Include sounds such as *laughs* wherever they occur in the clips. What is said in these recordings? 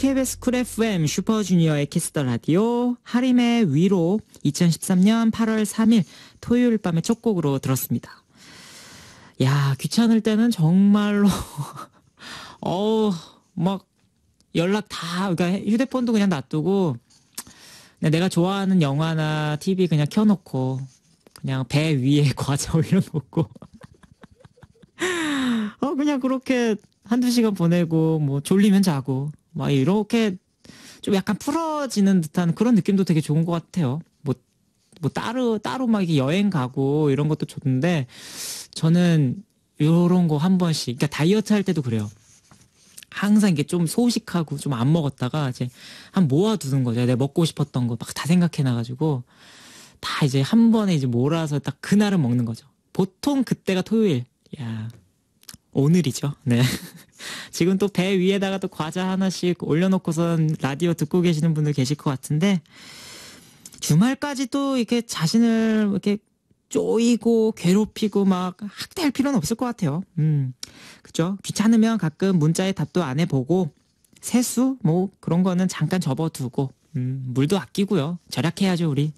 KBS 쿨 FM 슈퍼주니어의 키스터 라디오 하림의 위로 2013년 8월 3일 토요일 밤의 첫 곡으로 들었습니다. 야, 귀찮을 때는 정말로 *laughs* 어우, 막 연락 다 그러니까 휴대폰도 그냥 놔두고 내가 좋아하는 영화나 TV 그냥 켜 놓고 그냥 배 위에 *laughs* 과자 올려 놓고 *laughs* 어 그냥 그렇게 한두 시간 보내고 뭐 졸리면 자고 막 이렇게 좀 약간 풀어지는 듯한 그런 느낌도 되게 좋은 것 같아요. 뭐, 뭐 따로, 따로 막 여행 가고 이런 것도 좋은데 저는 요런 거 한 번씩, 그러니까 다이어트 할 때도 그래요. 항상 이게 좀 소식하고 좀 안 먹었다가 이제 한 모아두는 거죠. 내가 먹고 싶었던 거 막 다 생각해놔가지고 다 이제 한 번에 이제 몰아서 딱 그날은 먹는 거죠. 보통 그때가 토요일. 야, 오늘이죠. 네. *laughs* 지금 또 배 위에다가 또 과자 하나씩 올려놓고선 라디오 듣고 계시는 분들 계실 것 같은데 주말까지 또 이렇게 자신을 이렇게 쪼이고 괴롭히고 막 학대할 필요는 없을 것 같아요. 음. 그죠? 귀찮으면 가끔 문자에 답도 안 해보고 세수 뭐 그런 거는 잠깐 접어두고 음, 물도 아끼고요. 절약해야죠, 우리.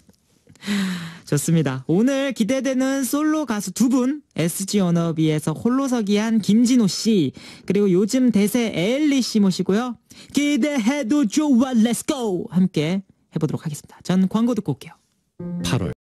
*laughs* 좋습니다. 오늘 기대되는 솔로 가수 두 분, SG 언어비에서 홀로서기 한 김진호 씨, 그리고 요즘 대세 에일리 씨 모시고요. 기대해도 좋아, 렛츠고! 함께 해보도록 하겠습니다. 전 광고 듣고 올게요. 8월.